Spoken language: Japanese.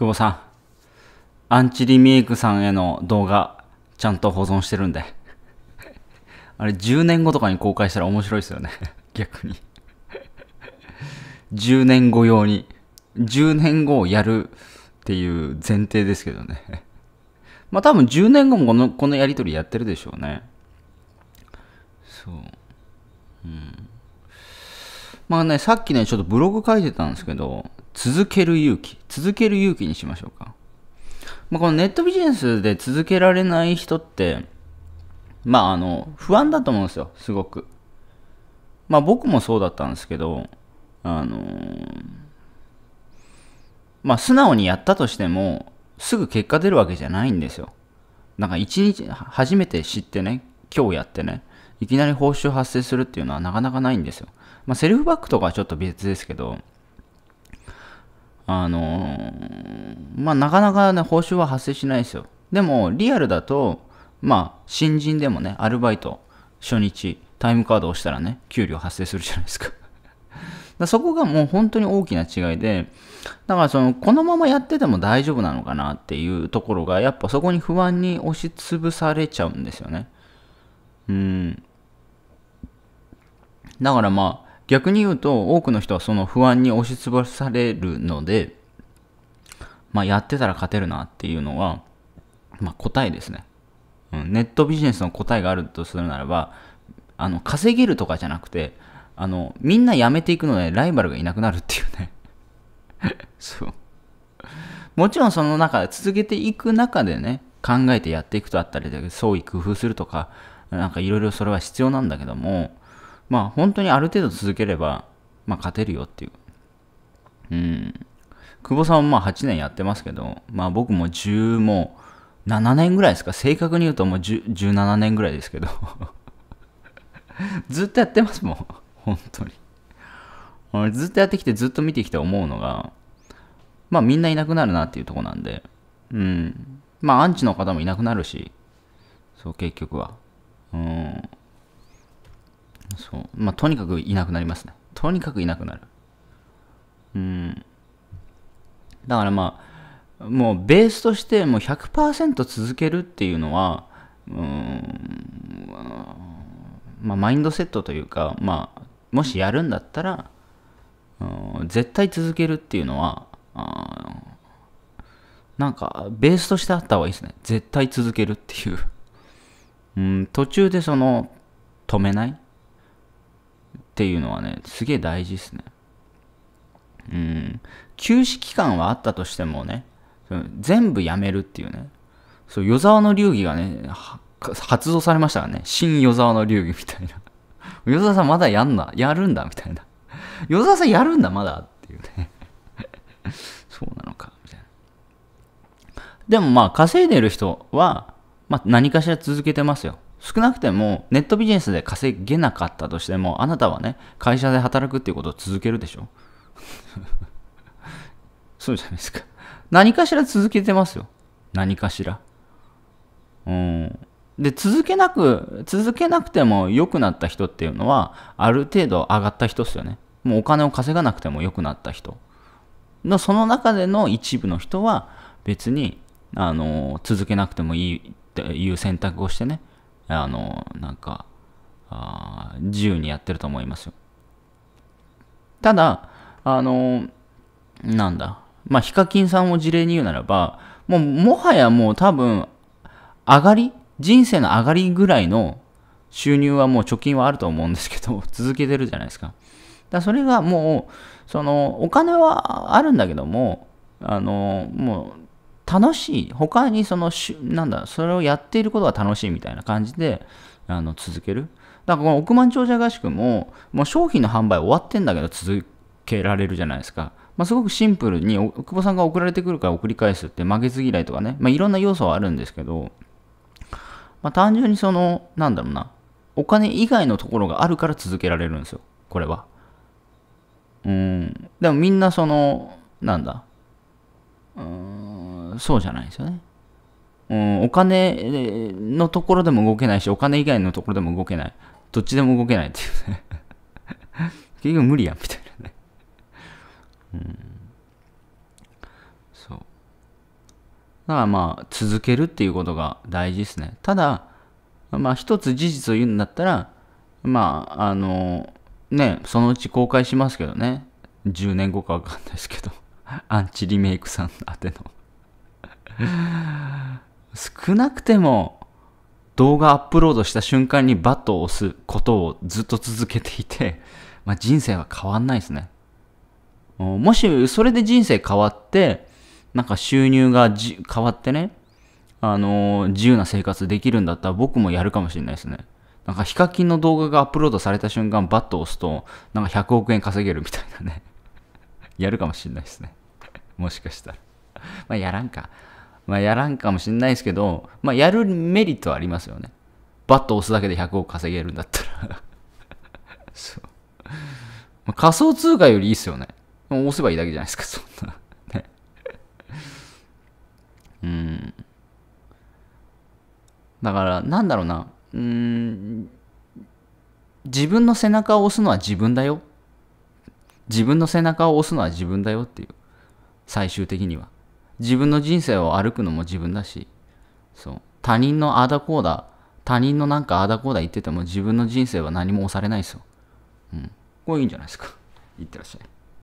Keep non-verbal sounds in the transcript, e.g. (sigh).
久保さん、アンチリメイクさんへの動画、ちゃんと保存してるんで。(laughs) あれ、10年後とかに公開したら面白いですよね。(laughs) 逆に。10年後用に。10年後をやるっていう前提ですけどね。(laughs) まあ多分10年後もこのこのやりとりやってるでしょうね。そう。うん。まあね、さっきね、ちょっとブログ書いてたんですけど、続ける勇気。続ける勇気にしましょうか。まあ、このネットビジネスで続けられない人って、まあ、あの、不安だと思うんですよ、すごく。まあ、僕もそうだったんですけど、あのー、まあ、素直にやったとしても、すぐ結果出るわけじゃないんですよ。なんか一日、初めて知ってね、今日やってね、いきなり報酬発生するっていうのはなかなかないんですよ。まあ、セルフバックとかはちょっと別ですけど、あのー、まあ、なかなかね、報酬は発生しないですよ。でも、リアルだと、まあ、新人でもね、アルバイト、初日、タイムカードを押したらね、給料発生するじゃないですか (laughs) だそこがもう本当に大きな違いで、だからその、このままやってても大丈夫なのかなっていうところが、やっぱそこに不安に押しつぶされちゃうんですよね。うん。だからまあ、逆に言うと多くの人はその不安に押しつぶされるので、まあ、やってたら勝てるなっていうのは、まあ、答えですね、うん、ネットビジネスの答えがあるとするならばあの稼げるとかじゃなくてあのみんな辞めていくのでライバルがいなくなるっていうね (laughs) そうもちろんその中続けていく中でね考えてやっていくとあったりで創意工夫するとかなんかいろいろそれは必要なんだけどもまあ本当にある程度続ければ、まあ勝てるよっていう。うん。久保さんはまあ8年やってますけど、まあ僕も10もう7年ぐらいですか正確に言うともう17年ぐらいですけど (laughs) ずっとやってますもん。本当に。ずっとやってきてずっと見てきて思うのが、まあみんないなくなるなっていうとこなんで、うん。まあアンチの方もいなくなるし、そう結局は。うん。そう。まあ、とにかくいなくなりますね。とにかくいなくなる。うん。だからまあ、もうベースとしてもう100%続けるっていうのは、うん、まあ、マインドセットというか、まあ、もしやるんだったら、うん、絶対続けるっていうのは、なんか、ベースとしてあった方がいいですね。絶対続けるっていう。うん、途中でその、止めないっていうのはね、すげえ大事ですね。うん。休止期間はあったとしてもね、全部やめるっていうね。そう、与沢の流儀がね、発動されましたからね。新与沢の流儀みたいな。(laughs) 与沢さんまだやんな、やるんだ、みたいな。(laughs) 与沢さんやるんだ、まだっていうね。(laughs) そうなのか、みたいな。でもまあ、稼いでる人は、まあ、何かしら続けてますよ。少なくてもネットビジネスで稼げなかったとしてもあなたはね会社で働くっていうことを続けるでしょ (laughs) そうじゃないですか何かしら続けてますよ何かしらうんで続けなく続けなくても良くなった人っていうのはある程度上がった人ですよねもうお金を稼がなくても良くなった人のその中での一部の人は別にあの続けなくてもいいっていう選択をしてねあの、なんか、あ自由にやってると思いますよ。ただ、あの、なんだ、まあ、ヒカキンさんを事例に言うならば、もう、もはやもう多分、上がり、人生の上がりぐらいの収入はもう貯金はあると思うんですけど、(laughs) 続けてるじゃないですか。だそれがもう、その、お金はあるんだけども、あの、もう、楽しい他にそのしなんだそれをやっていることが楽しいみたいな感じであの続けるだからこの億万長者合宿ももう商品の販売終わってんだけど続けられるじゃないですか、まあ、すごくシンプルに久保さんが送られてくるから送り返すって負けず嫌いとかね、まあ、いろんな要素はあるんですけど、まあ、単純にそのなんだろうなお金以外のところがあるから続けられるんですよこれはうんでもみんなそのなんだうんそうじゃないですよね。うん、お金のところでも動けないし、お金以外のところでも動けない。どっちでも動けないっていうね。(laughs) 結局無理やん、みたいなね。うん。そう。だからまあ、続けるっていうことが大事ですね。ただ、まあ一つ事実を言うんだったら、まあ、あの、ね、そのうち公開しますけどね。10年後かわかんないですけど。アンチリメイクさん宛ての少なくても動画アップロードした瞬間にバットを押すことをずっと続けていて、(laughs) まあ、人生は変わんないですね。もしそれで人生変わって、なんか収入が変わってね、あのー、自由な生活できるんだったら僕もやるかもしれないですね。なんかヒカキンの動画がアップロードされた瞬間バットを押すと、なんか100億円稼げるみたいなね (laughs) やるかもしれないですね (laughs) もしかしたらまあやらんか。まあ、やらんかもしんないですけど、まあ、やるメリットはありますよね。バッと押すだけで100億稼げるんだったら (laughs) そう。まあ、仮想通貨よりいいっすよね。押せばいいだけじゃないですか、そんな。(laughs) ね。うん。だから、なんだろうな。うん。自分の背中を押すのは自分だよ。自分の背中を押すのは自分だよっていう。最終的には。自分の人生を歩くのも自分だし、そう。他人のあだこうだ、他人のなんかあだこうだ言ってても自分の人生は何も押されないですよ。うん。これいいんじゃないですか。いってらっしゃい。